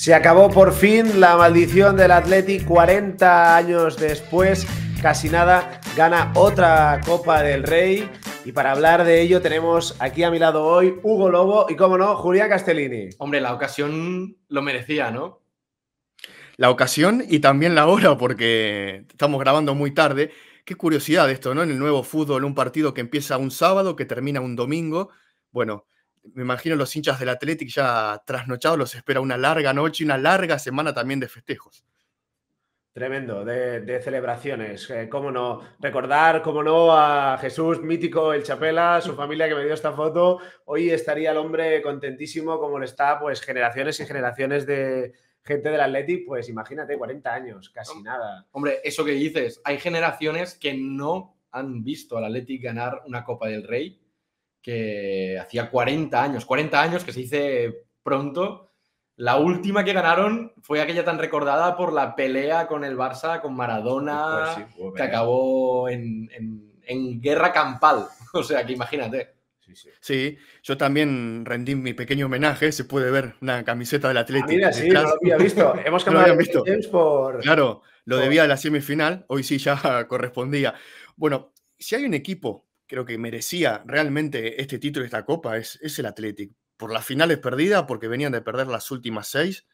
Se acabó por fin la maldición del Atleti 40 años después, casi nada, gana otra Copa del Rey. Y para hablar de ello tenemos aquí a mi lado hoy Hugo Lobo y, como no, Julia Castellini. Hombre, la ocasión lo merecía, ¿no? La ocasión y también la hora, porque estamos grabando muy tarde. Qué curiosidad esto, ¿no? En el nuevo fútbol, un partido que empieza un sábado, que termina un domingo. Bueno, me imagino los hinchas del Athletic ya trasnochados, los espera una larga noche y una larga semana también de festejos. Tremendo, de, celebraciones. Eh, cómo no, recordar, cómo no, a Jesús mítico El Chapela, su familia que me dio esta foto. Hoy estaría el hombre contentísimo, como lo está, pues generaciones y generaciones de gente del Athletic, pues imagínate, 40 años, casi nada. Hombre, eso que dices, hay generaciones que no han visto al Athletic ganar una Copa del Rey hacía 40 años, 40 años que se dice pronto. La última que ganaron fue aquella tan recordada por la pelea con el Barça, con Maradona, pues que acabó en, guerra campal. O sea, que imagínate. Sí, yo también rendí mi pequeño homenaje. Se puede ver una camiseta del ah, Atlético. sí, lo visto. Hemos cambiado por. Claro, lo debía a la semifinal. Hoy sí ya correspondía. Bueno, si hay un equipo creo que merecía realmente este título, y esta copa, es, el Athletic. Por las finales perdidas, porque venían de perder las últimas seis,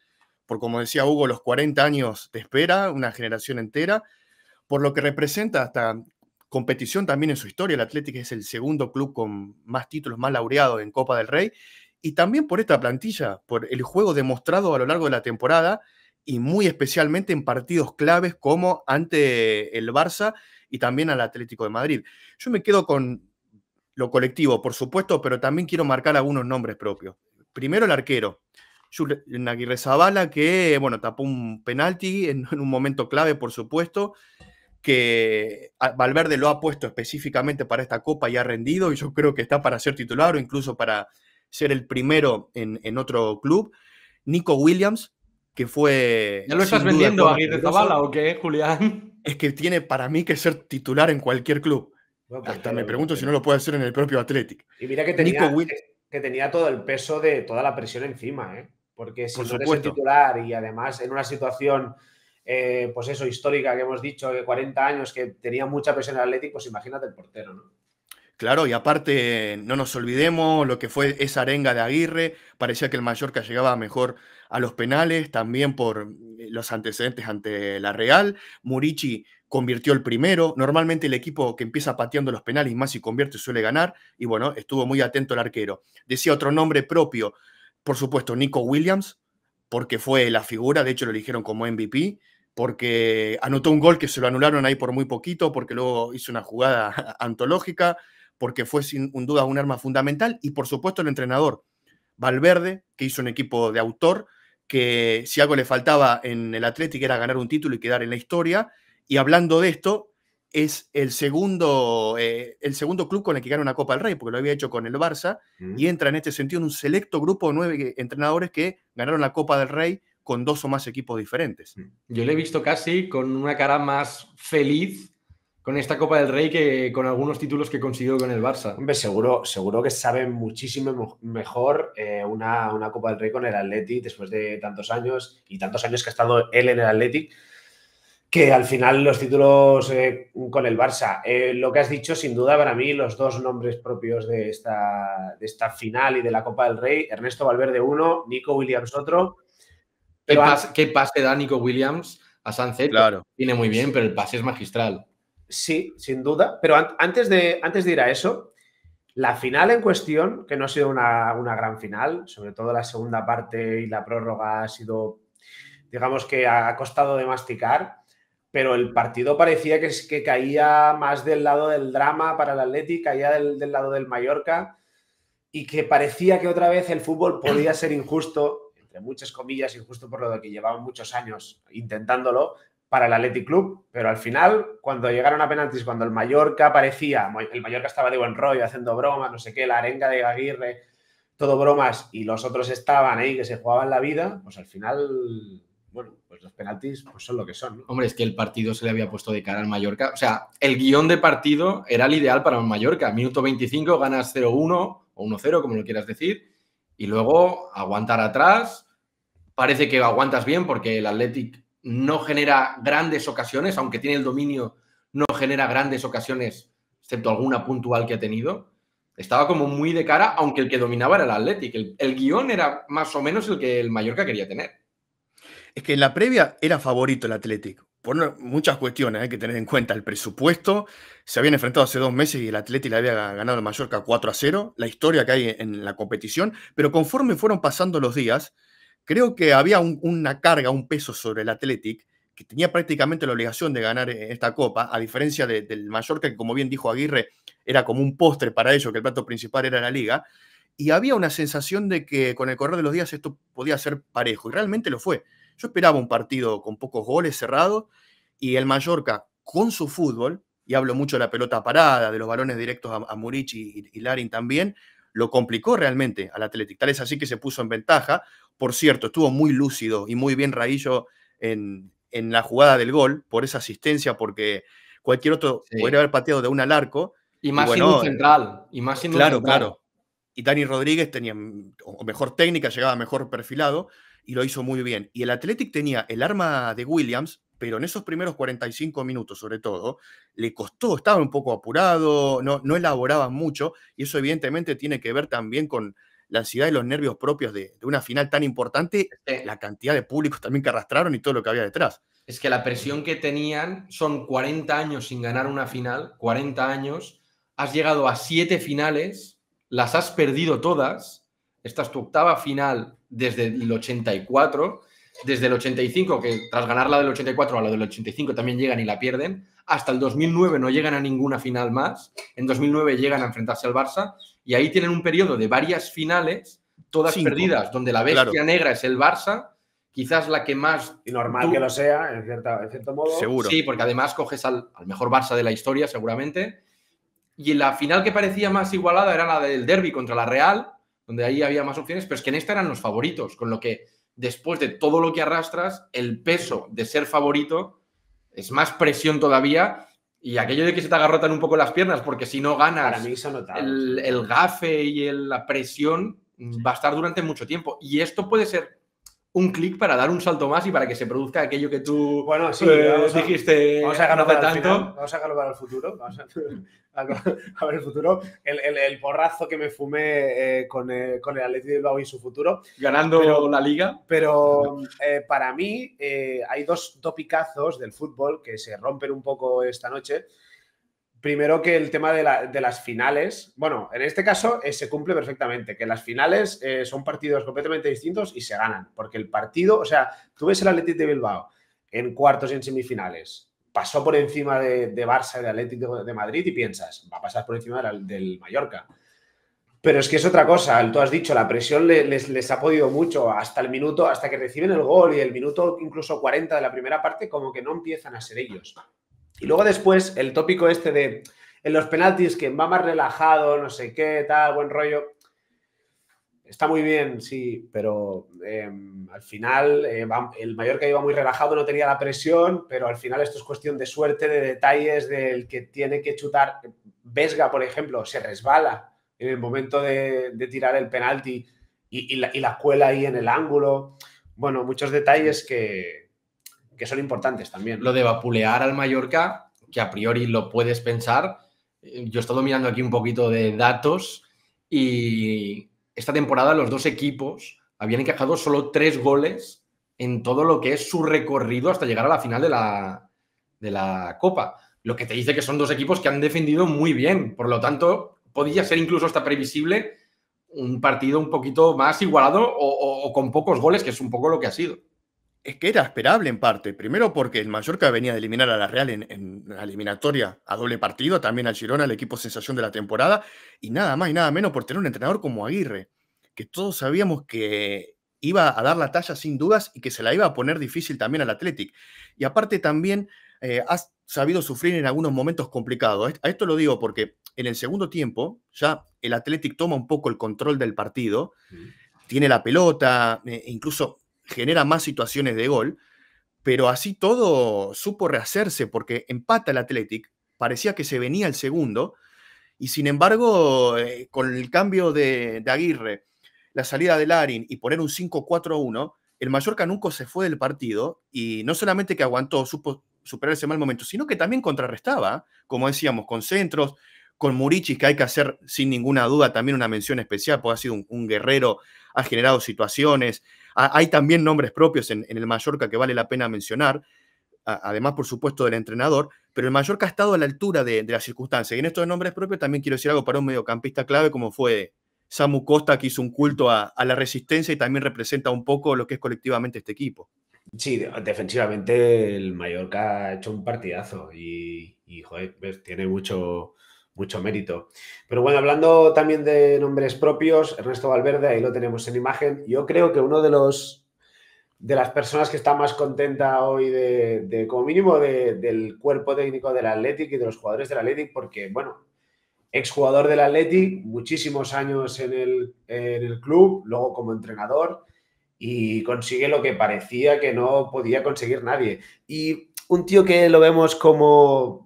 por como decía Hugo, los 40 años de espera, una generación entera, por lo que representa esta competición también en su historia. El Athletic es el segundo club con más títulos, más laureado en Copa del Rey. Y también por esta plantilla, por el juego demostrado a lo largo de la temporada y muy especialmente en partidos claves como ante el Barça y también al Atlético de Madrid. Yo me quedo con lo colectivo, por supuesto, pero también quiero marcar algunos nombres propios. Primero el arquero, Naguirre Zavala, que bueno, tapó un penalti en, un momento clave, por supuesto, que Valverde lo ha puesto específicamente para esta copa y ha rendido, y yo creo que está para ser titular o incluso para ser el primero en, otro club. Nico Williams, que fue... ¿Ya lo estás vendiendo, Aguirre Zavala, o qué, Julián? es que tiene para mí que ser titular en cualquier club. Pues Hasta me pregunto si no lo puede hacer en el propio Athletic. Y mira que tenía, que, tenía todo el peso de toda la presión encima, ¿eh? porque si no el titular y además en una situación, eh, pues eso, histórica que hemos dicho, de 40 años, que tenía mucha presión el Atlético, pues imagínate el portero, ¿no? Claro, y aparte, no nos olvidemos lo que fue esa arenga de Aguirre. Parecía que el Mallorca llegaba mejor a los penales, también por eh, los antecedentes ante la Real. Murici convirtió el primero. Normalmente el equipo que empieza pateando los penales más si convierte suele ganar. Y bueno, estuvo muy atento el arquero. Decía otro nombre propio, por supuesto, Nico Williams, porque fue la figura, de hecho lo eligieron como MVP, porque anotó un gol que se lo anularon ahí por muy poquito, porque luego hizo una jugada antológica, porque fue sin duda un arma fundamental. Y por supuesto el entrenador, Valverde, que hizo un equipo de autor que si algo le faltaba en el Atlético era ganar un título y quedar en la historia. Y hablando de esto, es el segundo, eh, el segundo club con el que gana una Copa del Rey, porque lo había hecho con el Barça, mm. y entra en este sentido en un selecto grupo de nueve entrenadores que ganaron la Copa del Rey con dos o más equipos diferentes. Mm. Yo le he visto casi con una cara más feliz con esta Copa del Rey que con algunos títulos que consiguió con el Barça. Hombre, seguro, seguro que sabe muchísimo mejor eh, una, una, Copa del Rey con el Athletic después de tantos años y tantos años que ha estado él en el Athletic. Que al final los títulos eh, con el Barça. Eh, lo que has dicho, sin duda, para mí, los dos nombres propios de esta, de esta final y de la Copa del Rey: Ernesto Valverde, uno, Nico Williams, otro. ¿Qué, pase, da Nico Williams a Sanzet? Claro. muy bien, pero el pase es magistral. Sí, sin duda. Pero antes, de, antes de ir a eso, la final en cuestión, que no ha sido una, gran final, sobre todo la segunda parte y la prórroga ha sido, digamos que ha costado de masticar, pero el partido parecía que, que caía más del lado del drama para el Atlético caía del, del lado del Mallorca y que parecía que otra vez el fútbol podía ser injusto, entre muchas comillas, injusto por lo que llevaban muchos años intentándolo, para el Athletic Club, pero al final, cuando llegaron a penaltis, cuando el Mallorca aparecía, el Mallorca estaba de buen rollo haciendo bromas, no sé qué, la arenga de Aguirre, todo bromas, y los otros estaban ahí que se jugaban la vida, pues al final, bueno, pues los penaltis pues son lo que son. Hombre, es que el partido se le había puesto de cara al Mallorca, o sea, el guión de partido era el ideal para un Mallorca, minuto 25, ganas 0-1 o 1-0, como lo quieras decir, y luego aguantar atrás, parece que aguantas bien porque el Athletic no genera grandes ocasiones, aunque tiene el dominio, no genera grandes ocasiones, excepto alguna puntual que ha tenido. Estaba como muy de cara, aunque el que dominaba era el Athletic. El, guión era más o menos el que el Mallorca quería tener. Es que en la previa era favorito el Athletic, por muchas cuestiones hay que tener en cuenta. El presupuesto, se habían enfrentado hace dos meses y el Athletic le había ganado el Mallorca 4 a 0, la historia que hay en la competición, pero conforme fueron pasando los días, creo que había una carga, un peso sobre el Athletic que tenía prácticamente la obligación de ganar eh, esta copa, a diferencia del Mallorca, que como bien dijo Aguirre, era como un postre para ellos, que el plato principal era la liga, y había una sensación de que con el correr de los días esto podía ser parejo, y realmente lo fue. Yo esperaba un partido con pocos goles cerrados, y el Mallorca, con su fútbol, y hablo mucho de la pelota parada, de los balones directos a, Murici y, Larin también, lo complicó realmente al Athletic. Tal es así que se puso en ventaja, por cierto, estuvo muy lúcido y muy bien Raillo en, la jugada del gol por esa asistencia, porque cualquier otro podría haber pateado de un al arco. Y más sin eh, central. Y más claro, central. claro. Y Dani Rodríguez tenía mejor técnica, llegaba mejor perfilado y lo hizo muy bien. Y el Athletic tenía el arma de Williams, pero en esos primeros 45 minutos, sobre todo, le costó, estaba un poco apurado, no, no elaboraba mucho, y eso evidentemente tiene que ver también con la ansiedad y los nervios propios de, una final tan importante, la cantidad de públicos también que arrastraron y todo lo que había detrás. Es que la presión que tenían son 40 años sin ganar una final, 40 años, has llegado a siete finales, las has perdido todas, esta es tu octava final desde el 84, desde el 85, que tras ganar la del 84 a la del 85 también llegan y la pierden, hasta el 2009 no llegan a ninguna final más, en 2009 llegan a enfrentarse al Barça y ahí tienen un periodo de varias finales, todas perdidas, donde la bestia negra es el Barça, quizás la que más... Y normal que lo sea, en, cierto modo. Sí, porque además coges al, al mejor Barça de la historia, seguramente. Y la final que parecía más igualada era la del derby contra la Real, donde ahí había más opciones, pero es que en esta eran los favoritos, con lo que después de todo lo que arrastras, el peso de ser favorito es más presión todavía y aquello de que se te agarrotan un poco las piernas, porque si no ganas el, gafe y la presión, va a estar durante mucho tiempo. Y esto puede ser un clic para dar un salto más y para que se produzca aquello que tú bueno, sí, eh, dijiste vamos a ganar tanto. vamos a ganar para el futuro. Vamos a, ver el futuro. El, el, porrazo que me fumé eh, con, el, con el Atleti de Bilbao y su futuro. Ganando la liga. Pero eh, para mí hay dos picazos del fútbol que se rompen un poco esta noche primero que el tema de, las finales, bueno, en este caso eh, se cumple perfectamente, que las finales eh, son partidos completamente distintos y se ganan, porque el partido, o sea, tú ves el Atlético de Bilbao en cuartos y en semifinales, pasó por encima de, Barça y de Atlético de Madrid y piensas, va a pasar por encima del, del Mallorca. Pero es que es otra cosa, tú has dicho, la presión les, les ha podido mucho hasta el minuto, hasta que reciben el gol y el minuto incluso 40 de la primera parte, como que no empiezan a ser ellos y luego después, el tópico este de en los penaltis, que va más relajado, no sé qué, tal, buen rollo. Está muy bien, sí, pero em, al final eh, el mayor que iba muy relajado no tenía la presión, pero al final esto es cuestión de suerte, de detalles, del que tiene que chutar. Vesga, por ejemplo, se resbala en el momento de, tirar el penalti y, la, y la cuela ahí en el ángulo. Bueno, muchos detalles que, que son importantes también. Lo de vapulear al Mallorca, que a priori lo puedes pensar, eh, yo he estado mirando aquí un poquito de datos y esta temporada los dos equipos habían encajado solo tres goles en todo lo que es su recorrido hasta llegar a la final de la, de la Copa. Lo que te dice que son dos equipos que han defendido muy bien. Por lo tanto, podría ser incluso hasta previsible un partido un poquito más igualado o con pocos goles, que es un poco lo que ha sido es que era esperable en parte. Primero porque el Mallorca venía de eliminar a la Real en, la eliminatoria a doble partido, también al Girona, el equipo sensación de la temporada, y nada más y nada menos por tener un entrenador como Aguirre, que todos sabíamos que iba a dar la talla sin dudas y que se la iba a poner difícil también al Athletic. Y aparte también eh, has ha sabido sufrir en algunos momentos complicados. A esto lo digo porque en el segundo tiempo ya el Athletic toma un poco el control del partido, mm. tiene la pelota, eh, incluso genera más situaciones de gol, pero así todo supo rehacerse porque empata el Athletic, parecía que se venía el segundo, y sin embargo, eh, con el cambio de, Aguirre, la salida de Larin y poner un 5-4-1, el Mallorca nunca se fue del partido y no solamente que aguantó, supo superar ese mal momento, sino que también contrarrestaba, como decíamos, con centros, con Murichis, que hay que hacer sin ninguna duda también una mención especial, porque ha sido un guerrero, ha generado situaciones, Ah, hay también nombres propios en, el Mallorca que vale la pena mencionar, además, por supuesto, del entrenador, pero el Mallorca ha estado a la altura de, las circunstancias. Y en estos nombres propios también quiero decir algo para un mediocampista clave como fue Samu Costa, que hizo un culto a, la resistencia y también representa un poco lo que es colectivamente este equipo. Sí, defensivamente el Mallorca ha hecho un partidazo y, pues, tiene mucho, mucho mérito. Pero bueno, hablando también de nombres propios, Ernesto Valverde, ahí lo tenemos en imagen. Yo creo que uno de los de las personas que está más contenta hoy de, como mínimo del cuerpo técnico del Athletic y de los jugadores del Athletic, porque bueno, exjugador del Athletic, muchísimos años en en el club, luego como entrenador, y consigue lo que parecía que no podía conseguir nadie. Y un tío que lo vemos como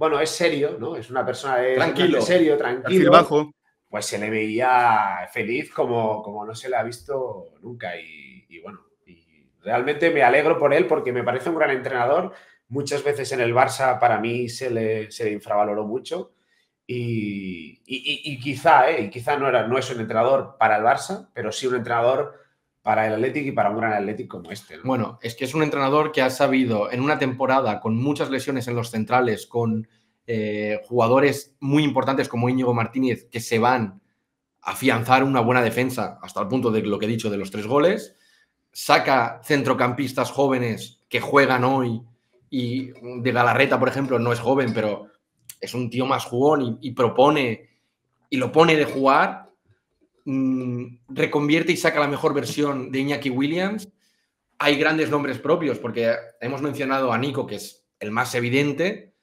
bueno, es serio, ¿no? Es una persona de, tranquilo, serio, tranquilo. Bajo. Pues se le veía feliz como, como no se le ha visto nunca. Y, bueno, y realmente me alegro por él porque me parece un gran entrenador. Muchas veces en el Barça para mí se le, infravaloró mucho. Y, y, y, quizá, ¿eh? quizá no, era, no es un entrenador para el Barça, pero sí un entrenador para el Athletic y para un gran Atlético como este. Bueno, es que es un entrenador que ha sabido en una temporada con muchas lesiones en los centrales, con eh, jugadores muy importantes como Íñigo Martínez que se van a afianzar una buena defensa hasta el punto de lo que he dicho de los tres goles, saca centrocampistas jóvenes que juegan hoy y de Galarreta, por ejemplo, no es joven, pero es un tío más jugón y, y propone y lo pone de jugar Mm, reconvierte y saca la mejor versión de Iñaki Williams. Hay grandes nombres propios, porque hemos mencionado a Nico, que es el más evidente,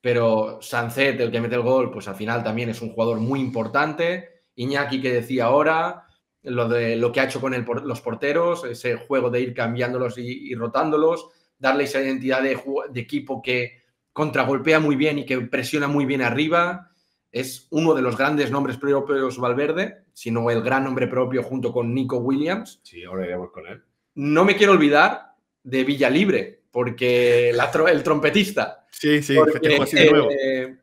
pero Sancet, el que mete el gol, pues al final también es un jugador muy importante. Iñaki, que decía ahora, lo, de, lo que ha hecho con los porteros, ese juego de ir cambiándolos y, rotándolos, darle esa identidad de equipo que contragolpea muy bien y que presiona muy bien arriba es uno de los grandes nombres propios Valverde, sino el gran nombre propio junto con Nico Williams. Sí, ahora iremos con él. No me quiero olvidar de Villa libre, porque el trompetista. Sí, sí, así de nuevo. Eh,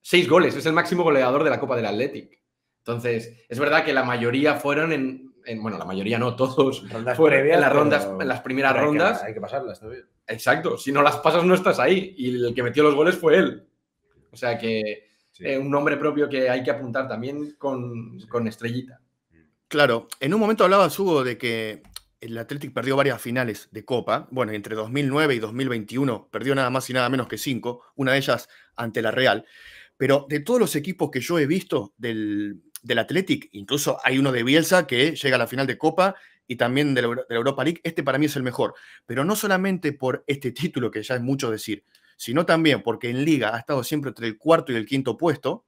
seis goles, es el máximo goleador de la Copa del Athletic. Entonces, es verdad que la mayoría fueron en, bueno, la mayoría no, todos fueron en las rondas, las primeras rondas. hay que pasarlas, ¿no? Exacto, si no las pasas no estás ahí y el que metió los goles fue él. O sea que eh, un nombre propio que hay que apuntar también con, estrellita. Claro, en un momento hablabas, Hugo, de que el Athletic perdió varias finales de Copa. Bueno, entre 2009 y 2021 perdió nada más y nada menos que cinco, una de ellas ante la Real. Pero de todos los equipos que yo he visto del, del Athletic, incluso hay uno de Bielsa que llega a la final de Copa y también de la Europa League, este para mí es el mejor. Pero no solamente por este título, que ya es mucho decir, sino también porque en liga ha estado siempre entre el cuarto y el quinto puesto,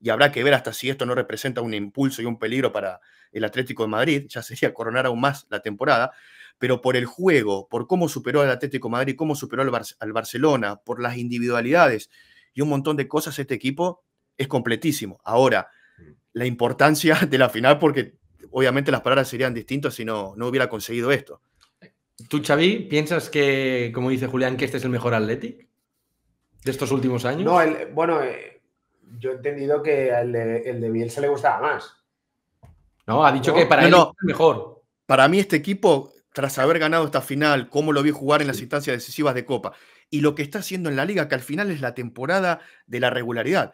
y habrá que ver hasta si esto no representa un impulso y un peligro para el Atlético de Madrid, ya sería coronar aún más la temporada, pero por el juego, por cómo superó al Atlético de Madrid, cómo superó al, Barcelona, por las individualidades y un montón de cosas, este equipo es completísimo. Ahora, mm. la importancia de la final, porque obviamente las palabras serían distintas si no, no hubiera conseguido esto. ¿Tú, Xavi, piensas que, como dice Julián, que este es el mejor Atlético? ¿De estos últimos años? No, bueno, eh, yo he entendido que al de, el de Bielsa le gustaba más. No, ha dicho que para él es mejor. Para mí este equipo, tras haber ganado esta final, cómo lo vi jugar en las instancias decisivas de Copa y lo que está haciendo en la liga, que al final es la temporada de la regularidad.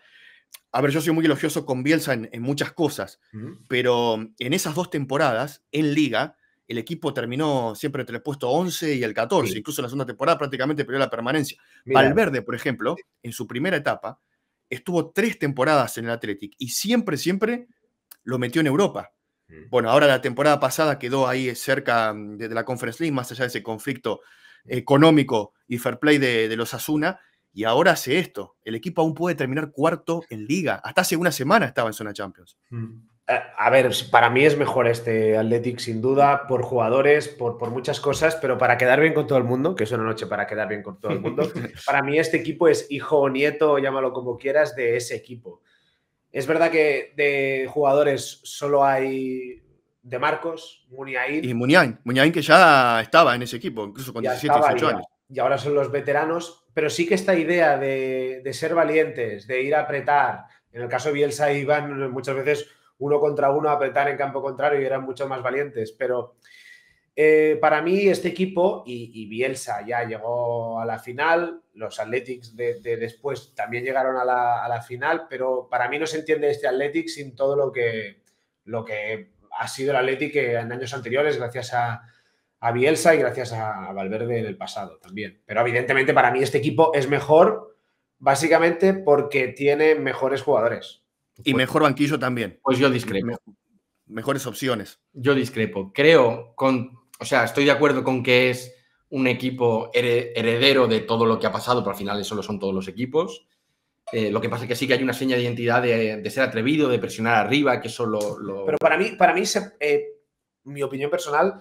A ver, yo soy muy elogioso con Bielsa en, muchas cosas, pero en esas dos temporadas, en liga, el equipo terminó siempre entre el puesto 11 y el 14, incluso en la segunda temporada prácticamente perdió la permanencia. Valverde, por ejemplo, en su primera etapa, estuvo tres temporadas en el Athletic y siempre, siempre lo metió en Europa. Mm. Bueno, ahora la temporada pasada quedó ahí cerca mm, de, la Conference League, más allá de ese conflicto económico y fair play de, los Asuna, y ahora hace esto. El equipo aún puede terminar cuarto en liga. Hasta hace una semana estaba en zona Champions. Mm. Eh, a ver, para mí es mejor este Athletic, sin duda, por jugadores, por, por, muchas cosas, pero para quedar bien con todo el mundo, que es una noche para quedar bien con todo el mundo, para mí este equipo es hijo o nieto, llámalo como quieras, de ese equipo. Es verdad que de jugadores solo hay de Marcos, Muniain. Y Muniain, que ya estaba en ese equipo, incluso con 17, 18 años. Y ahora son los veteranos, pero sí que esta idea de, de ser valientes, de ir a apretar, en el caso de Bielsa y e Iván muchas veces uno contra uno, apretar en campo contrario y eran mucho más valientes. Pero eh, para mí este equipo y, Bielsa ya llegó a la final, los Athletics de, después también llegaron a la, final, pero para mí no se entiende este Athletics sin todo lo que, lo que ha sido el Athletic en años anteriores gracias a, a Bielsa y gracias a Valverde en el pasado también. Pero evidentemente para mí este equipo es mejor básicamente porque tiene mejores jugadores. Pues y mejor banquillo también. Pues yo discrepo. mejores opciones. Yo discrepo. Creo, con, o sea, estoy de acuerdo con que es un equipo heredero de todo lo que ha pasado, pero al final eso lo son todos los equipos. Eh, lo que pasa es que sí que hay una seña de identidad de, ser atrevido, de presionar arriba, que eso lo. Pero para mí, para mí eh, mi opinión personal,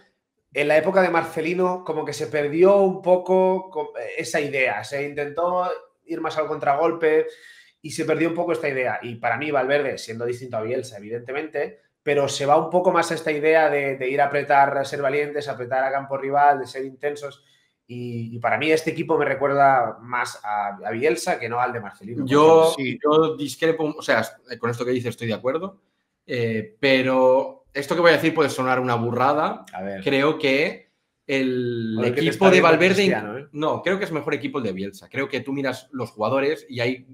en la época de Marcelino, como que se perdió un poco eh, esa idea. Se intentó ir más al contragolpe y se perdió un poco esta idea. Y para mí, Valverde, siendo distinto a Bielsa, evidentemente, pero se va un poco más a esta idea de, ir a apretar, ser valientes, apretar a campo rival, de ser intensos. Y, para mí este equipo me recuerda más a, Bielsa que no al de Marcelino. Yo, discrepo, o sea, con esto que dices estoy de acuerdo, eh, pero esto que voy a decir puede sonar una burrada. Creo que el equipo de Valverde... ¿eh? No, creo que es mejor equipo el de Bielsa. Creo que tú miras los jugadores y hay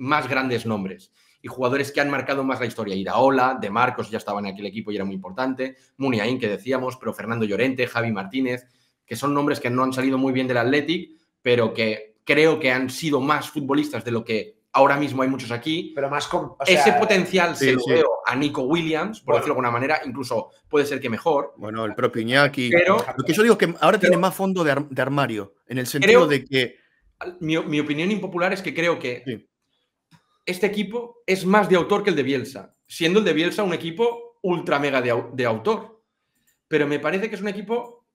más grandes nombres y jugadores que han marcado más la historia. Iraola, De Marcos ya estaba en aquel equipo y era muy importante, Muniain que decíamos, pero Fernando Llorente, Javi Martínez, que son nombres que no han salido muy bien del Athletic, pero que creo que han sido más futbolistas de lo que ahora mismo hay muchos aquí. Pero más Ese potencial se lo veo a Nico Williams, por decirlo de alguna manera, incluso puede ser que mejor. Bueno, el propio Iñaki. Pero, lo que yo digo es que ahora tiene más fondo de, armario, en el sentido de que. Mi, opinión impopular es que creo que este equipo es más de autor que el de Bielsa, siendo el de Bielsa un equipo ultra mega de, autor. Pero me parece que es un equipo,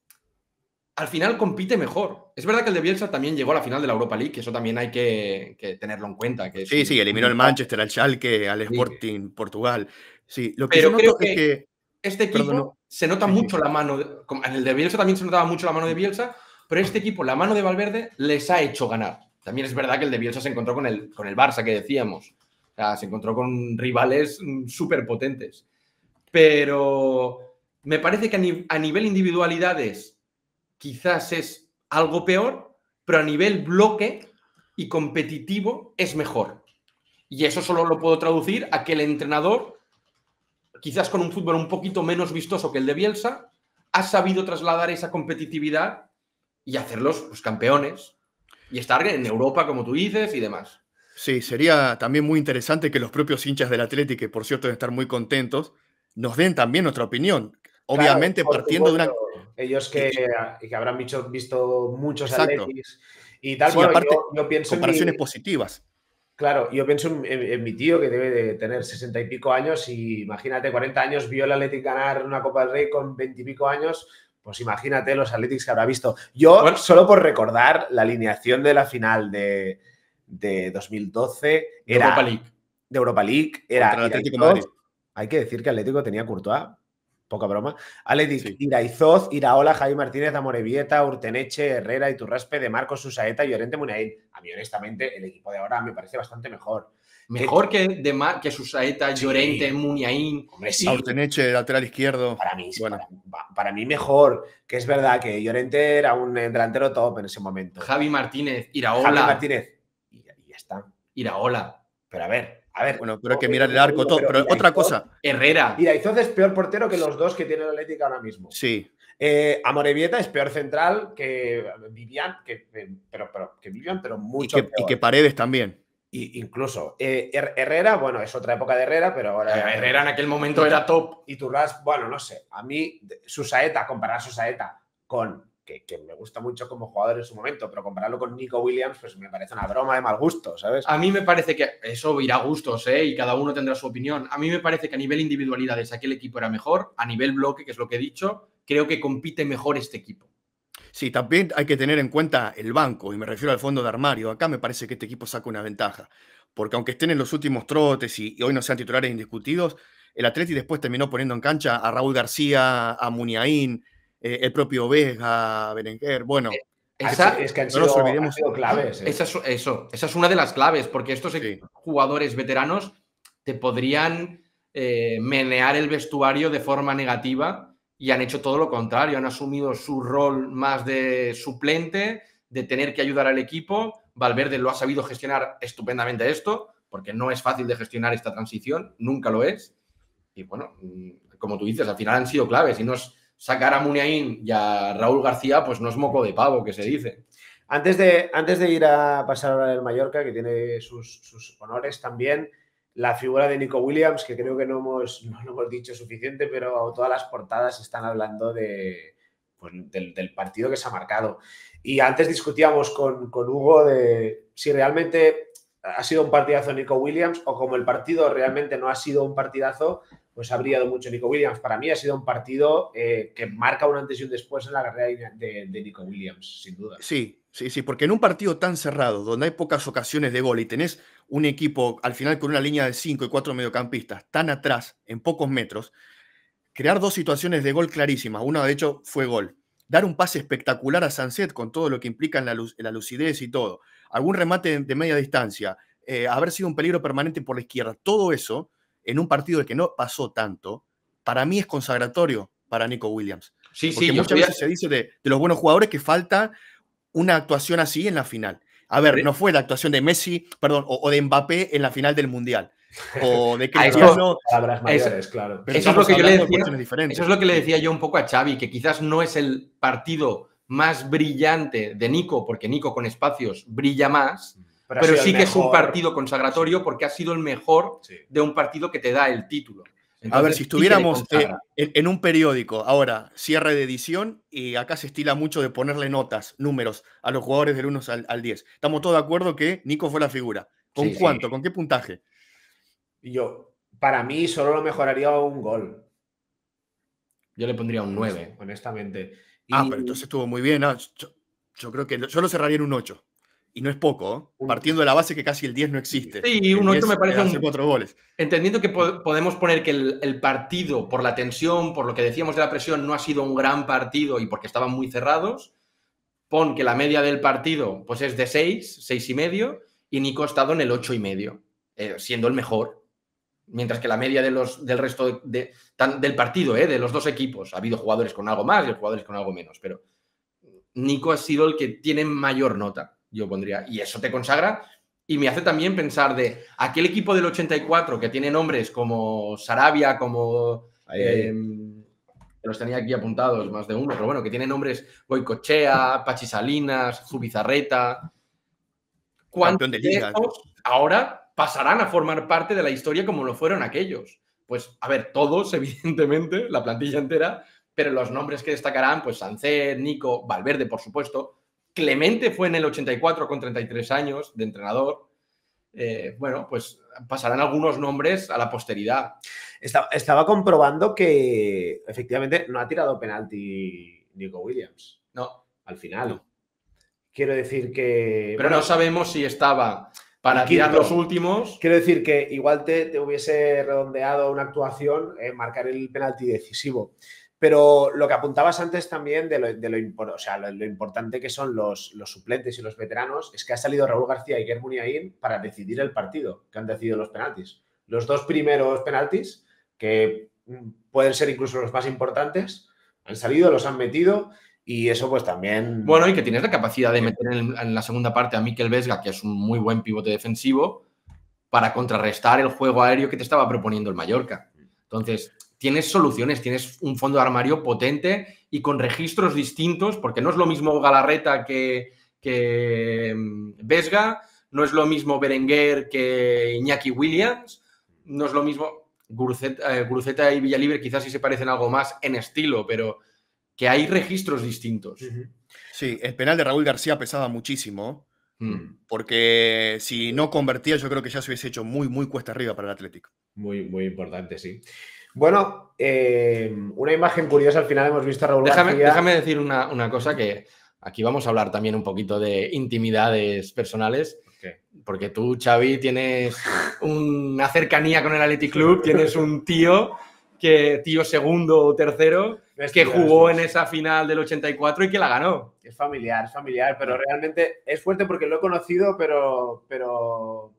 al final compite mejor. Es verdad que el de Bielsa también llegó a la final de la Europa League, que eso también hay que, tenerlo en cuenta. sí, sí, eliminó el Manchester, al Schalke, al Sporting, Portugal. Sí, lo que creo que es que... Este equipo se nota mucho la mano, en el de Bielsa también se notaba mucho la mano de Bielsa, pero este equipo, la mano de Valverde, les ha hecho ganar. También es verdad que el de Bielsa se encontró con el, con el Barça, que decíamos. se encontró con rivales mm, súper potentes. Pero me parece que a, nivel individualidades quizás es algo peor, pero a nivel bloque y competitivo es mejor. Y eso solo lo puedo traducir a que el entrenador, quizás con un fútbol un poquito menos vistoso que el de Bielsa, ha sabido trasladar esa competitividad y hacerlos los pues, campeones y estar en Europa, como tú dices, y demás. Sí, sería también muy interesante que los propios hinchas del Atlético, que por cierto deben estar muy contentos, nos den también nuestra opinión. Obviamente partiendo de una... Ellos que, que habrán visto, visto muchos atletis y tal. Sí, aparte, yo, pienso comparaciones positivas. Claro, yo pienso en, mi tío que debe de tener sesenta y pico años y imagínate, 40 años, vio el Atlético ganar una Copa del Rey con veintipico y años pues imagínate los Atléticos que habrá visto. Yo, solo por recordar, la alineación de la final de, 2012 era... Europa League. De Europa League. Era Atlético Hay que decir que Atlético tenía Courtois. Poca broma. Atlético, Iraizoz, Iraola, Javi Martínez, Amorevieta, Urteneche, Herrera, Iturraspe, De Marcos, Susaeta y Llorente Munail. A mí, honestamente, el equipo de ahora me parece bastante mejor. Mejor eh, que, que Susaeta, Llorente, Muniain. Eh, lateral izquierdo. Para mí, bueno. para, mí mejor, que es verdad que Llorente era un eh, delantero top en ese momento. Javi Martínez, Iraola. Javi Martínez. Y, ya está. Iraola. Pero a ver, a ver. Bueno, creo que mirar el arco, todo. Pero, otra cosa. Herrera. Iraizoz es peor portero que los dos que tiene el Atlético ahora mismo. Sí. Eh, Amorebieta es peor central que Vivian, que, pero, pero, que Vivian, pero mucho. Y que, Y que Paredes también incluso eh, Herrera, bueno, es otra época de Herrera, pero ahora. Herrera en aquel momento era top. Y Turras, bueno, no sé. A mí, Susaeta, comparar su saeta con. Que, que, me gusta mucho como jugador en su momento, pero compararlo con Nico Williams, pues me parece una broma de mal gusto, ¿sabes? A mí me parece que. Eso irá a gustos, ¿eh? Y cada uno tendrá su opinión. A mí me parece que a nivel individualidades aquel equipo era mejor. A nivel bloque, que es lo que he dicho, creo que compite mejor este equipo. Sí, también hay que tener en cuenta el banco, y me refiero al fondo de armario. Acá me parece que este equipo saca una ventaja, porque aunque estén en los últimos trotes y, hoy no sean titulares indiscutidos, el Atleti después terminó poniendo en cancha a Raúl García, a Muniain, eh, el propio Vega, Berenguer, bueno. es eso, es una de las claves, porque estos jugadores veteranos te podrían eh, menear el vestuario de forma negativa y han hecho todo lo contrario, han asumido su rol más de suplente, de tener que ayudar al equipo. Valverde lo ha sabido gestionar estupendamente esto, porque no es fácil de gestionar esta transición, nunca lo es. Y bueno, mm, como tú dices, al final han sido claves. Y no es sacar a Muniain y a Raúl García, pues no es moco de pavo, que se dice. Antes de, antes de ir a pasar a Mallorca, que tiene sus honores también, la figura de Nico Williams, que creo que no hemos, hemos dicho suficiente, pero todas las portadas están hablando de, pues, del, partido que se ha marcado. Y antes discutíamos con, Hugo de si realmente ha sido un partidazo Nico Williams o como el partido realmente no ha sido un partidazo, pues ha brillado mucho Nico Williams. Para mí ha sido un partido eh, que marca un antes y un después en la carrera de, de, Nico Williams, sin duda. Sí, Sí, sí, porque en un partido tan cerrado, donde hay pocas ocasiones de gol y tenés un equipo al final con una línea de cinco y cuatro mediocampistas tan atrás, en pocos metros, crear dos situaciones de gol clarísimas, una de hecho fue gol, dar un pase espectacular a Sanset con todo lo que implica en la, lucidez y todo, algún remate de media distancia, eh, haber sido un peligro permanente por la izquierda, todo eso en un partido que no pasó tanto, para mí es consagratorio para Nico Williams. Sí, Porque sí, muchas veces se dice de los buenos jugadores que falta una actuación así en la final. A ver, no fue la actuación de Messi, perdón, o, de Mbappé en la final del Mundial. O de Cristiano. Eso, claro. eso, es lo que yo le decía, eso es lo que le decía yo un poco a Xavi, que quizás no es el partido más brillante de Nico, porque Nico con espacios brilla más, mm. pero, sí que es un partido consagratorio porque ha sido el mejor de un partido que te da el título a ver, si estuviéramos eh, en, un periódico, ahora, cierre de edición, y acá se estila mucho de ponerle notas, números, a los jugadores del 1 al, 10. Estamos todos de acuerdo que Nico fue la figura. ¿Con cuánto? ¿Con qué puntaje? Yo, para mí, solo lo mejoraría un gol. Yo le pondría un 9, honestamente. Ah, pero entonces estuvo muy bien. Ah, yo, yo, creo que yo lo cerraría en un 8 y no es poco, ¿eh? partiendo de la base que casi el 10 no existe. Sí, uno, 8 me parece un... cuatro goles. Entendiendo que podemos poner que el, partido, por la tensión, por lo que decíamos de la presión, no ha sido un gran partido y porque estaban muy cerrados, pon que la media del partido pues es de 6, 6 y medio, y Nico ha estado en el 8 y medio, eh, siendo el mejor. Mientras que la media de los, del resto del partido, eh, de los dos equipos, ha habido jugadores con algo más y jugadores con algo menos, pero Nico ha sido el que tiene mayor nota yo pondría. Y eso te consagra y me hace también pensar de aquel equipo del 84 que tiene nombres como Sarabia, como... Em, los tenía aquí apuntados, más de uno, pero bueno, que tiene nombres Boicochea, Pachisalinas, Zubizarreta. ¿Cuántos de ahora pasarán a formar parte de la historia como lo fueron aquellos? Pues, a ver, todos, evidentemente, la plantilla entera, pero los nombres que destacarán, pues Sancet, Nico, Valverde, por supuesto, Clemente fue en el 84 con 33 años de entrenador. Eh, bueno, pues pasarán algunos nombres a la posteridad. Estaba, comprobando que efectivamente no ha tirado penalti Nico Williams. No. Al final. No. Quiero decir que. Pero no sabemos si estaba para tirar los últimos. Quiero decir que igual te, te hubiese redondeado una actuación, eh, marcar el penalti decisivo. Pero lo que apuntabas antes también de lo, sea, lo, importante que son los, suplentes y los veteranos es que ha salido Raúl García y Germán para decidir el partido, que han decidido los penaltis. Los dos primeros penaltis, que mm, pueden ser incluso los más importantes, han salido, los han metido y eso pues también... Bueno, y que tienes la capacidad de meter en, la segunda parte a Mikel Vesga, que es un muy buen pivote defensivo, para contrarrestar el juego aéreo que te estaba proponiendo el Mallorca. Entonces, tienes soluciones, tienes un fondo de armario potente y con registros distintos, porque no es lo mismo Galarreta que, mm, Vesga, no es lo mismo Berenguer que Iñaki Williams, no es lo mismo Gruceta eh, y Villalibre, quizás sí se parecen algo más en estilo, pero que hay registros distintos. Sí, el penal de Raúl García pesaba muchísimo. Mm. Porque si no convertía, yo creo que ya se hubiese hecho muy, muy cuesta arriba para el Atlético. Muy, muy importante, sí. Bueno, eh, una imagen curiosa al final hemos visto a Raúl déjame, Déjame decir una, cosa que aquí vamos a hablar también un poquito de intimidades personales. Porque tú, Xavi, tienes una cercanía con el Athletic Club, tienes un tío que tío segundo o tercero que jugó en esa final del 84 y que la ganó. Es familiar, es familiar, pero realmente es fuerte porque lo he conocido, pero, pero,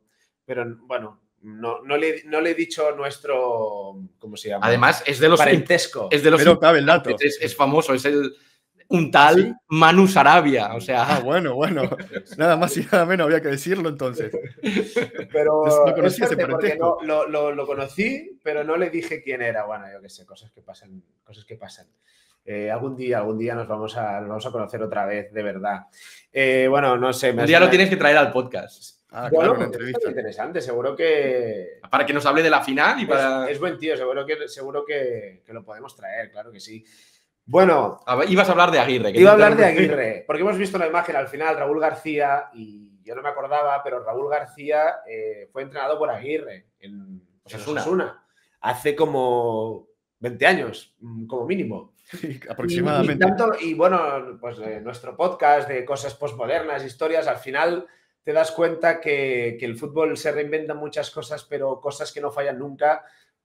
pero bueno, no, no, le, he dicho nuestro. ¿Cómo se llama? Además, es de los. Parentesco. Es de los. Es, famoso, es el. Un tal Manu Sarabia, o sea. Ah, bueno, bueno. Nada más y nada menos había que decirlo entonces. Pero. No Lo, conocí, pero no le dije quién era. Bueno, yo qué sé, cosas que pasan. Cosas que pasan. Eh, algún día, algún día nos vamos, a, vamos a conocer otra vez, de verdad. Eh, bueno, no sé. ya lo tienes que traer al podcast. Ah, claro, pues interesante, seguro que. Para que nos hable de la final y Es, buen tío, seguro que seguro que, lo podemos traer, claro que sí. Bueno. ibas a hablar de Aguirre. iba a hablar de Aguirre, porque hemos visto la imagen al final, Raúl García, y yo no me acordaba, pero Raúl García eh, fue entrenado por Aguirre en Osasuna. Hace como 20 años, mm, como mínimo. aproximadamente. Y, bueno, pues nuestro podcast de cosas postmodernas, historias, al final te das cuenta que, el fútbol se reinventa muchas cosas, pero cosas que no fallan nunca,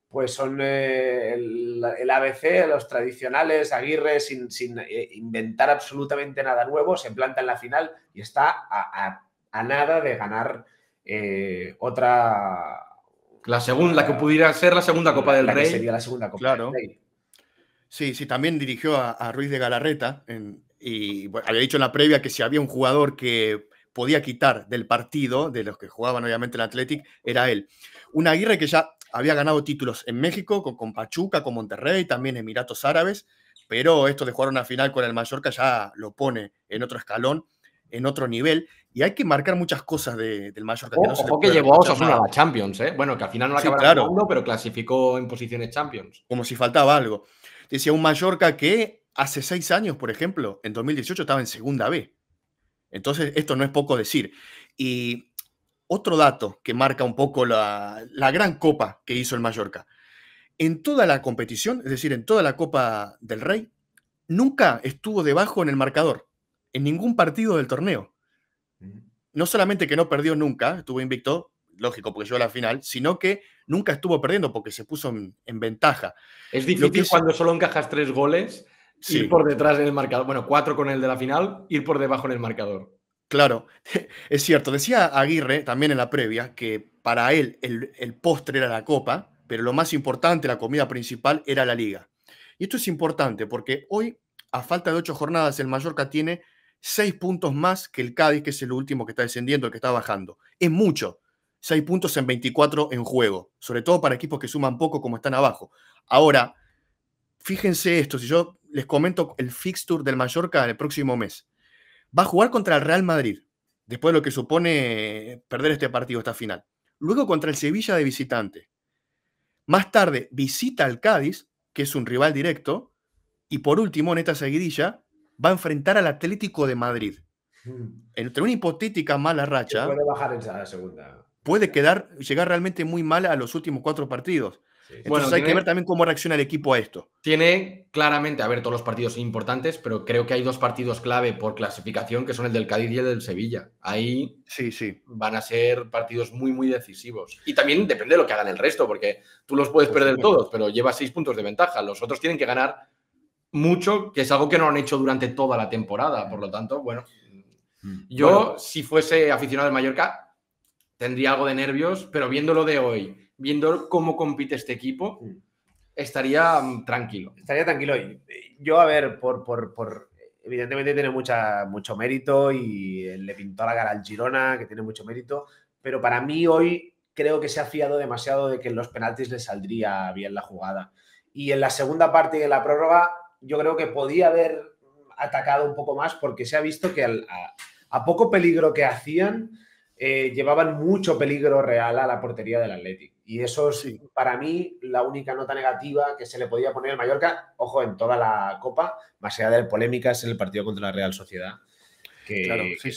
pues son eh, el, ABC, los tradicionales, Aguirre, sin, eh, inventar absolutamente nada nuevo, se planta en la final y está a, nada de ganar eh, otra... La segunda, la que pudiera ser la segunda Copa del Rey. sería la segunda Copa claro. del Rey. Sí, sí, también dirigió a, Ruiz de Galarreta y había dicho en la previa que si había un jugador que podía quitar del partido, de los que jugaban obviamente el Athletic, era él. Un Aguirre que ya había ganado títulos en México, con, Pachuca, con Monterrey, también Emiratos Árabes, pero esto de jugar una final con el Mallorca ya lo pone en otro escalón, en otro nivel, y hay que marcar muchas cosas del Mallorca. que, que llevó a Osasuna a la Champions, ¿eh? bueno, que al final no la acabaron pero clasificó en posiciones Champions. Como si faltaba algo. Decía un Mallorca que hace seis años, por ejemplo, en 2018 estaba en segunda B. Entonces, esto no es poco decir. Y otro dato que marca un poco la, la gran copa que hizo el Mallorca. En toda la competición, es decir, en toda la Copa del Rey, nunca estuvo debajo en el marcador, en ningún partido del torneo. No solamente que no perdió nunca, estuvo invicto, lógico, porque llegó a la final, sino que nunca estuvo perdiendo porque se puso en, ventaja. Es difícil cuando solo encajas tres goles, sí. ir por detrás en el marcador, bueno, cuatro con el de la final, ir por debajo en el marcador. Claro, es cierto. Decía Aguirre también en la previa que para él el, el, postre era la copa, pero lo más importante, la comida principal, era la liga. Y esto es importante porque hoy, a falta de ocho jornadas, el Mallorca tiene seis puntos más que el Cádiz, que es el último que está descendiendo, el que está bajando. Es mucho. 6 puntos en 24 en juego, sobre todo para equipos que suman poco como están abajo. Ahora, fíjense esto, si yo les comento el fixture del Mallorca el próximo mes, va a jugar contra el Real Madrid, después de lo que supone perder este partido, esta final. Luego contra el Sevilla de visitante. Más tarde visita al Cádiz, que es un rival directo, y por último, en esta seguidilla, va a enfrentar al Atlético de Madrid. Mm. Entre una hipotética mala racha. puede bajar la segunda puede quedar, llegar realmente muy mal a los últimos cuatro partidos. Entonces hay que ver también cómo reacciona el equipo a esto. Tiene claramente, a ver, todos los partidos importantes, pero creo que hay dos partidos clave por clasificación, que son el del Cádiz y el del Sevilla. Ahí sí, sí. van a ser partidos muy, muy decisivos. Y también depende de lo que hagan el resto, porque tú los puedes perder todos, pero llevas seis puntos de ventaja. Los otros tienen que ganar mucho, que es algo que no han hecho durante toda la temporada. Por lo tanto, bueno, mm. yo, si fuese aficionado del Mallorca, tendría algo de nervios, pero viéndolo de hoy, viendo cómo compite este equipo, mm. estaría mm, tranquilo. Estaría tranquilo. Yo, a ver, por, por, por evidentemente tiene mucha, mucho mérito y le pintó la cara al Girona, que tiene mucho mérito, pero para mí hoy creo que se ha fiado demasiado de que en los penaltis le saldría bien la jugada. Y en la segunda parte de la prórroga, yo creo que podía haber atacado un poco más porque se ha visto que a, poco peligro que hacían, eh, llevaban mucho peligro real a la portería del Athletic Y eso es, sí. para mí, la única nota negativa que se le podía poner al Mallorca, ojo, en toda la Copa, más allá de polémicas en el partido contra la Real Sociedad. claro, sí,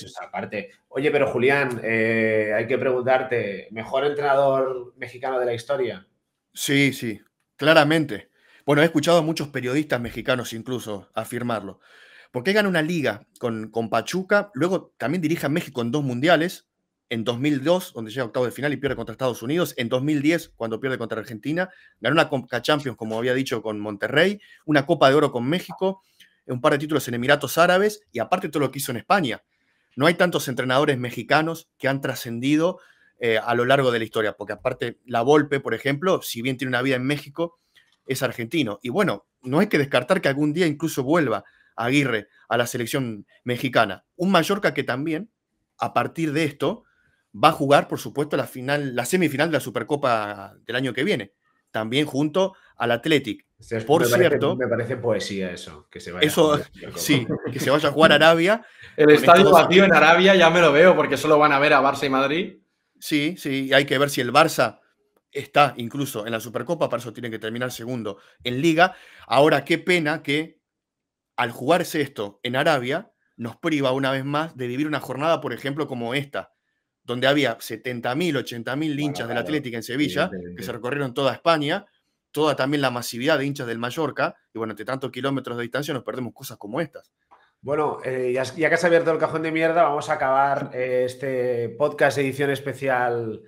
Oye, pero Julián, eh, hay que preguntarte, ¿mejor entrenador mexicano de la historia? Sí, sí, claramente. Bueno, he escuchado a muchos periodistas mexicanos incluso afirmarlo. Porque gana una liga con, con Pachuca, luego también dirige a México en dos mundiales, en 2002, donde llega octavo de final y pierde contra Estados Unidos, en 2010, cuando pierde contra Argentina, ganó una Copa Champions, como había dicho, con Monterrey, una Copa de Oro con México, un par de títulos en Emiratos Árabes y aparte todo lo que hizo en España. No hay tantos entrenadores mexicanos que han trascendido eh, a lo largo de la historia, porque aparte la Volpe, por ejemplo, si bien tiene una vida en México, es argentino. Y bueno, no hay que descartar que algún día incluso vuelva Aguirre a la selección mexicana. Un Mallorca que también, a partir de esto, va a jugar, por supuesto, la, final, la semifinal de la Supercopa del año que viene, también junto al Athletic. por cierto. me parece poesía eso, que se vaya a jugar. Sí, que se vaya a jugar a Arabia. El estadio vacío en Arabia ya me lo veo, porque solo van a ver a Barça y Madrid. Sí, sí, hay que ver si el Barça está incluso en la Supercopa, para eso tiene que terminar segundo en Liga. Ahora, qué pena que al jugarse esto en Arabia nos priva una vez más de vivir una jornada, por ejemplo, como esta, donde había 70.000, 80.000 hinchas del Atlético en Sevilla, que se recorrieron toda España, toda también la masividad de hinchas del Mallorca, y bueno, entre tantos kilómetros de distancia nos perdemos cosas como estas. Bueno, eh, ya, que que ha abierto el cajón de mierda, vamos a acabar eh, este podcast edición especial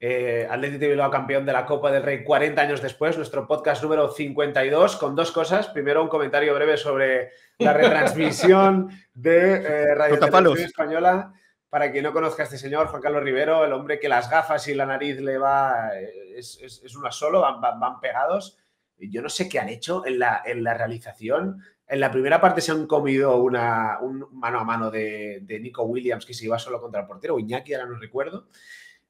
eh, Atlético Bilbao campeón de la Copa del Rey 40 años después, nuestro podcast número 52, con dos cosas. Primero, un comentario breve sobre la retransmisión de eh, Radio Televisión Española para quien no conozca a este señor, Juan Carlos Rivero, el hombre que las gafas y la nariz le va, eh, es, una solo, van, pegados. Yo no sé qué han hecho en la, realización. En la primera parte se han comido una, un mano a mano de, Nico Williams que se iba solo contra el portero, Iñaki, ahora no recuerdo.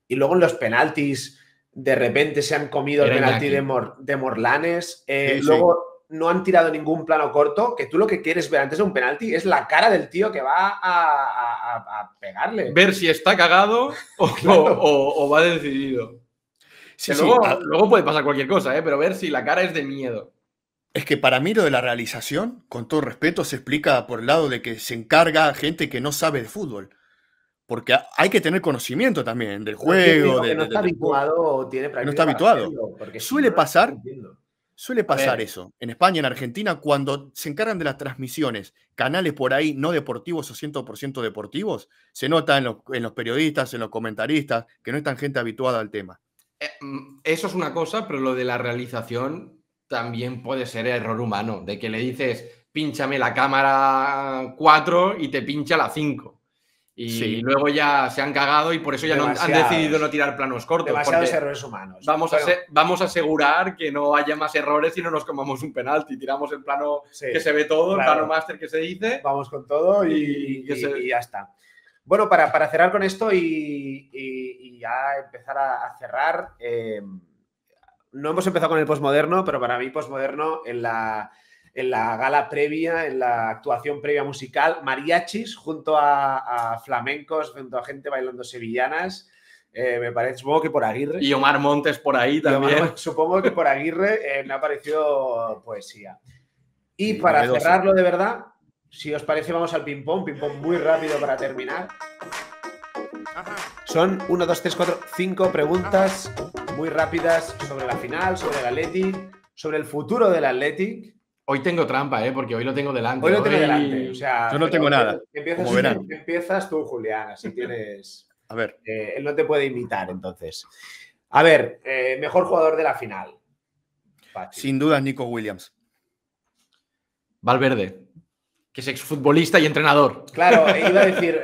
Y luego en los penaltis, de repente se han comido el penalti de, Morlanes. Eh, luego no han tirado ningún plano corto, que tú lo que quieres ver antes de un penalti es la cara del tío que va a, pegarle. Ver si está cagado o, va decidido. Ah. luego, puede pasar cualquier cosa, ¿eh? pero ver si la cara es de miedo. Es que para mí lo de la realización, con todo respeto, se explica por el lado de que se encarga gente que no sabe de fútbol. Porque hay que tener conocimiento también del juego. no, está habituado, tiene no está habituado. porque suele pasar, Suele pasar eso. En España, en Argentina, cuando se encargan de las transmisiones, canales por ahí no deportivos o 100% deportivos, se nota en los, periodistas, en los comentaristas, que no están gente habituada al tema. Eh, mm, eso es una cosa, pero lo de la realización también puede ser error humano, de que le dices, pínchame la cámara 4 y te pincha la 5. Y luego ya se han cagado y por eso ya no han decidido no tirar planos cortos. Demasiados errores humanos. Vamos, a vamos a asegurar que no haya más errores y no nos comamos un penalti. Tiramos el plano que se ve todo, el plano máster que se dice. Vamos con todo y, ya está. Bueno, para, cerrar con esto y, ya empezar a, cerrar, eh, no hemos empezado con el postmoderno, pero para mí postmoderno en la en la gala previa, en la actuación previa musical, mariachis junto a, flamencos, junto a gente bailando sevillanas. Eh, me parece, supongo que por Aguirre. Y Omar Montes por ahí también. supongo que por Aguirre eh, me ha parecido poesía. Y, para cerrarlo de verdad, si os parece, vamos al ping-pong. Ping-pong muy rápido para terminar. Son 1, 2, 3, 4, 5 preguntas muy rápidas sobre la final, sobre el Athletic, sobre el futuro del Athletic. Hoy tengo trampa, ¿eh? Porque hoy lo tengo delante. Hoy lo tengo delante. O sea, yo no tengo nada. Empiezas, tú, Julián, si tienes. A ver. Eh, él no te puede imitar, entonces. A ver, eh, mejor jugador de la final. Sin duda, Nico Williams. Valverde, que es exfutbolista y entrenador. Claro, iba a decir,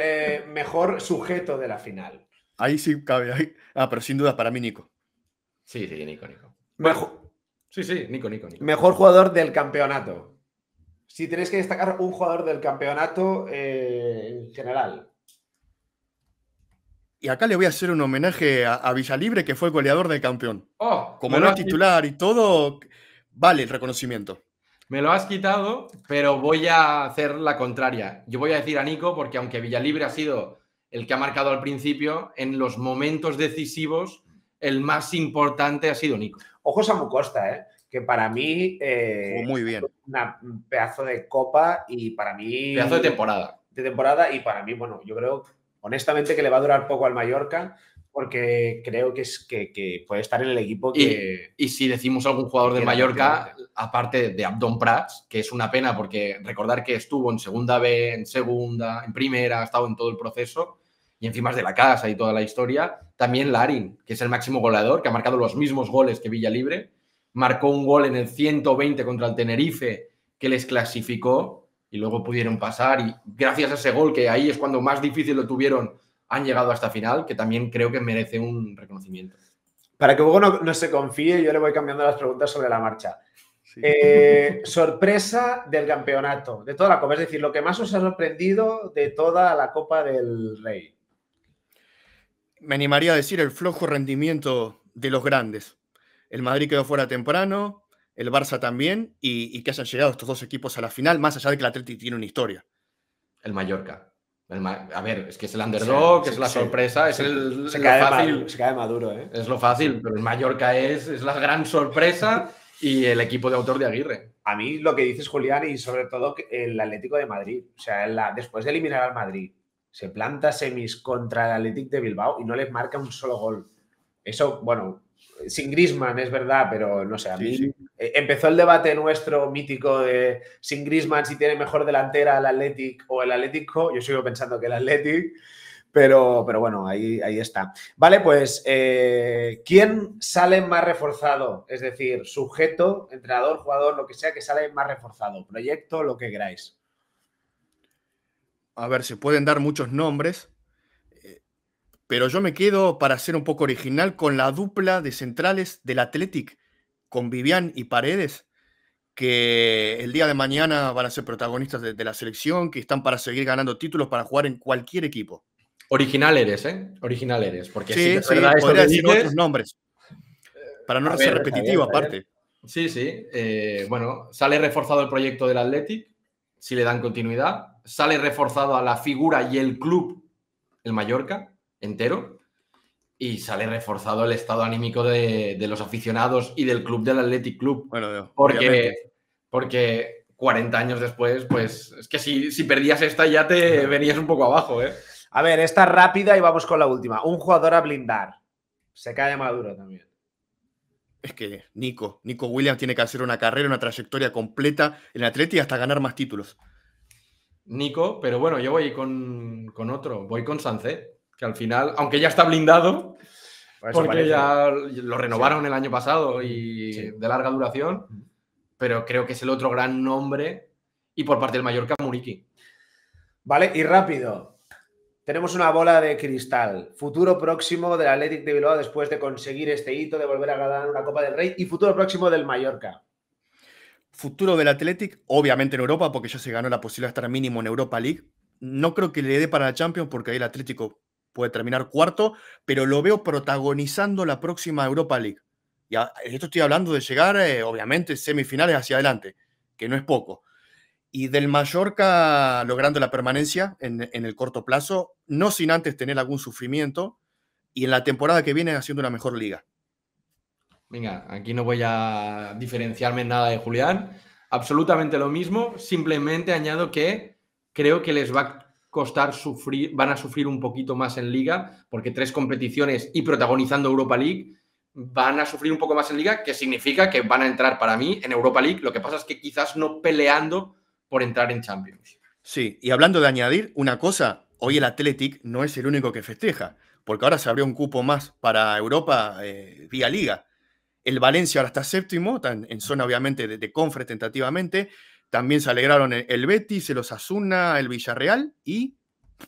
mejor sujeto de la final. Ahí sí cabe. Ah, pero sin duda, para mí, Nico. Sí, sí, Nico, Nico. Mejor, Sí, sí, Nico, Nico, Mejor jugador del campeonato. Si tenéis que destacar un jugador del campeonato eh, en general. Y acá le voy a hacer un homenaje a, Villalibre, que fue goleador del campeón. Oh, Como no titular y todo, vale el reconocimiento. Me lo has quitado, pero voy a hacer la contraria. Yo voy a decir a Nico, porque aunque Villalibre ha sido el que ha marcado al principio, en los momentos decisivos el más importante ha sido Nico. Ojos a Mucosta, ¿eh? que para mí. Eh, muy bien. un pedazo de copa y para mí. Pedazo de temporada. De temporada y para mí, bueno, yo creo, honestamente, que le va a durar poco al Mallorca porque creo que, es, que, puede estar en el equipo que... Y, si decimos algún jugador del Mallorca, aparte de Abdon Prats, que es una pena porque recordar que estuvo en segunda B, en segunda, en primera, ha estado en todo el proceso, y encima de la casa y toda la historia. También Larin, que es el máximo goleador, que ha marcado los mismos goles que Villa Libre, Marcó un gol en el 120 contra el Tenerife, que les clasificó y luego pudieron pasar. Y gracias a ese gol, que ahí es cuando más difícil lo tuvieron, han llegado hasta final, que también creo que merece un reconocimiento. Para que Hugo no, se confíe, yo le voy cambiando las preguntas sobre la marcha. Eh, sorpresa del campeonato, de toda la Copa. Es decir, lo que más os ha sorprendido de toda la Copa del Rey me animaría a decir el flojo rendimiento de los grandes. El Madrid quedó fuera temprano, el Barça también, y, que hayan llegado estos dos equipos a la final, más allá de que el Atlético tiene una historia. El Mallorca. a ver, es que es el underdog, que es la sorpresa, es el, lo fácil. se cae maduro, ¿eh? Es lo fácil, pero el Mallorca es, es la gran sorpresa y el equipo de autor de Aguirre. A mí lo que dices, Julián, y sobre todo el Atlético de Madrid, o sea, la, después de eliminar al Madrid, se planta semis contra el Athletic de Bilbao y no les marca un solo gol. Eso, bueno, sin Grisman es verdad, pero no sé, a mí e, empezó el debate nuestro mítico de sin Grisman si tiene mejor delantera el Athletic o el Atlético. Yo sigo pensando que el Athletic. Pero, pero, bueno, ahí, ahí está. Vale, pues, eh, ¿quién sale más reforzado? Es decir, sujeto, entrenador, jugador, lo que sea, que sale más reforzado. Proyecto, lo que queráis a ver, se pueden dar muchos nombres, eh, pero yo me quedo, para ser un poco original, con la dupla de centrales del Athletic, con Vivian y Paredes, que el día de mañana van a ser protagonistas de, la selección, que están para seguir ganando títulos, para jugar en cualquier equipo. Original eres, ¿eh? Original eres, porque sí, si podría decir otros nombres, para no ser repetitivo aparte. Sí, sí. Eh, bueno, sale reforzado el proyecto del Athletic, si le dan continuidad, sale reforzado a la figura y el club, el Mallorca, entero, y sale reforzado el estado anímico de, los aficionados y del club del Athletic Club. porque, porque 40 años después, pues es que si, perdías esta ya te venías un poco abajo, ¿eh? A ver, esta rápida y vamos con la última. Un jugador a blindar. Se cae Maduro también. Es que Nico, Nico Williams tiene que hacer una carrera, una trayectoria completa en Atleti hasta ganar más títulos. Nico, pero bueno, yo voy con, otro, voy con Sancé, que al final, aunque ya está blindado, porque ya lo renovaron el año pasado y de larga duración, pero creo que es el otro gran nombre y por parte del Mallorca, Muriqui. Vale, y rápido. Tenemos una bola de cristal. Futuro próximo del Athletic de Bilbao después de conseguir este hito, de volver a ganar una Copa del Rey y futuro próximo del Mallorca futuro del Athletic, obviamente en Europa, porque ya se ganó la posibilidad de estar mínimo en Europa League. No creo que le dé para la Champions, porque ahí el Atlético puede terminar cuarto, pero lo veo protagonizando la próxima Europa League. Y esto estoy hablando de llegar, eh, obviamente, semifinales hacia adelante, que no es poco. Y del Mallorca logrando la permanencia en, en el corto plazo, no sin antes tener algún sufrimiento, y en la temporada que viene haciendo una mejor liga. Venga, aquí no voy a diferenciarme en nada de Julián. Absolutamente lo mismo. Simplemente añado que creo que les va a costar sufrir, van a sufrir un poquito más en liga, porque tres competiciones y protagonizando Europa League van a sufrir un poco más en liga, que significa que van a entrar para mí en Europa League. Lo que pasa es que quizás no peleando por entrar en Champions. Sí, y hablando de añadir una cosa, hoy el Athletic no es el único que festeja, porque ahora se abrió un cupo más para Europa eh, vía liga. El Valencia ahora está séptimo, en, zona obviamente de, de, tentativamente. También se alegraron el, Betis, el Osasuna, el Villarreal y,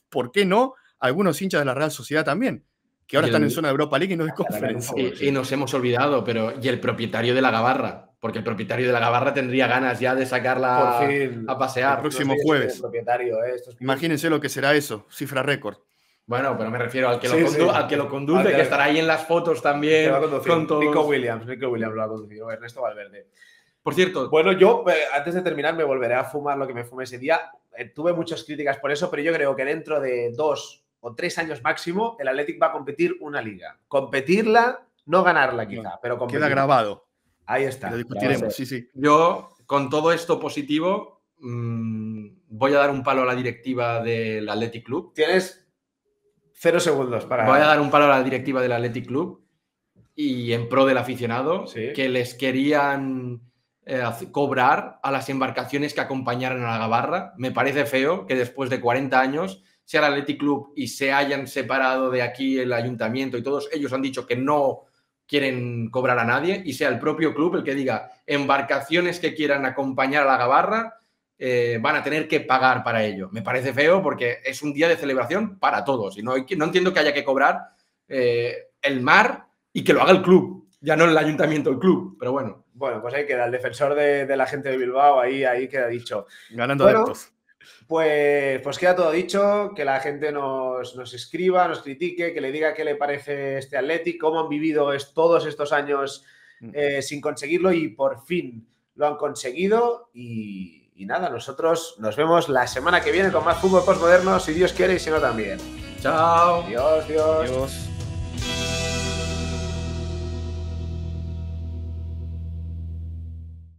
¿por qué no?, algunos hinchas de la Real Sociedad también, que ahora están en zona de Europa League y no Y, nos hemos olvidado, pero y el propietario de la Gabarra, porque el propietario de la Gabarra tendría ganas ya de sacarla a pasear. próximo jueves. propietario, eh, Imagínense lo que será eso, cifra récord. Bueno, pero me refiero al que lo, que conduce, que, estará ahí en las fotos también. Nico Williams, Nico Williams lo ha conducido, Ernesto Valverde. Por cierto. Bueno, yo eh, antes de terminar me volveré a fumar lo que me fumé ese día. Eh, tuve muchas críticas por eso, pero yo creo que dentro de dos o tres años máximo, el Athletic va a competir una liga. Competirla, no ganarla quizá, pero Queda grabado. Ahí está. Lo discutiremos, sí, sí. Yo, con todo esto positivo, mm, voy a dar un palo a la directiva del Athletic Club. Tienes Cero segundos para. Voy a dar un palo a la directiva del Athletic Club y en pro del aficionado, que les querían eh, cobrar a las embarcaciones que acompañaran a la Gabarra. Me parece feo que después de 40 años sea el Athletic Club y se hayan separado de aquí el ayuntamiento y todos ellos han dicho que no quieren cobrar a nadie y sea el propio club el que diga embarcaciones que quieran acompañar a la Gabarra eh, van a tener que pagar para ello. Me parece feo porque es un día de celebración para todos y no, no entiendo que haya que cobrar eh, el mar y que lo haga el club, ya no el ayuntamiento, el club, pero bueno. Bueno, pues ahí queda, el defensor de, la gente de Bilbao, ahí, ahí queda dicho. Ganando de Pues, pues queda todo dicho, que la gente nos, escriba, nos critique, que le diga qué le parece este Athletic, cómo han vivido todos estos años mm. eh, sin conseguirlo y por fin lo han conseguido y, y nada, nosotros nos vemos la semana que viene con más fútbol postmoderno, si Dios quiere y si no también. Chao. Adiós. Dios. Dios.